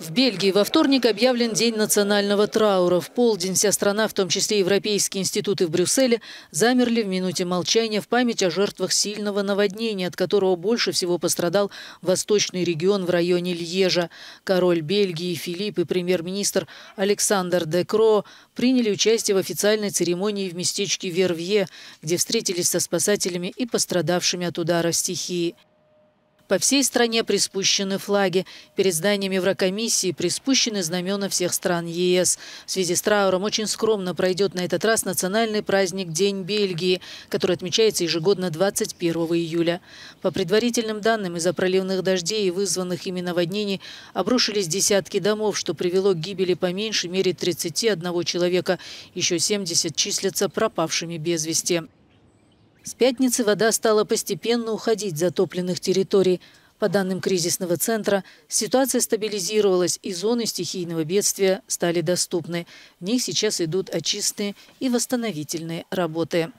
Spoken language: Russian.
В Бельгии во вторник объявлен День национального траура. В полдень вся страна, в том числе европейские институты в Брюсселе, замерли в минуте молчания в память о жертвах сильного наводнения, от которого больше всего пострадал восточный регион в районе Льежа. Король Бельгии Филипп и премьер-министр Александр де Кро приняли участие в официальной церемонии в местечке Вервье, где встретились со спасателями и пострадавшими от удара стихии. По всей стране приспущены флаги. Перед зданием Еврокомиссии приспущены знамена всех стран ЕС. В связи с трауром очень скромно пройдет на этот раз национальный праздник День Бельгии, который отмечается ежегодно 21 июля. По предварительным данным, из-за проливных дождей и вызванных ими наводнений обрушились десятки домов, что привело к гибели по меньшей мере 31 человека. Еще 70 числятся пропавшими без вести. С пятницы вода стала постепенно уходить с затопленных территорий. По данным кризисного центра, ситуация стабилизировалась и зоны стихийного бедствия стали доступны. В них сейчас идут очистные и восстановительные работы.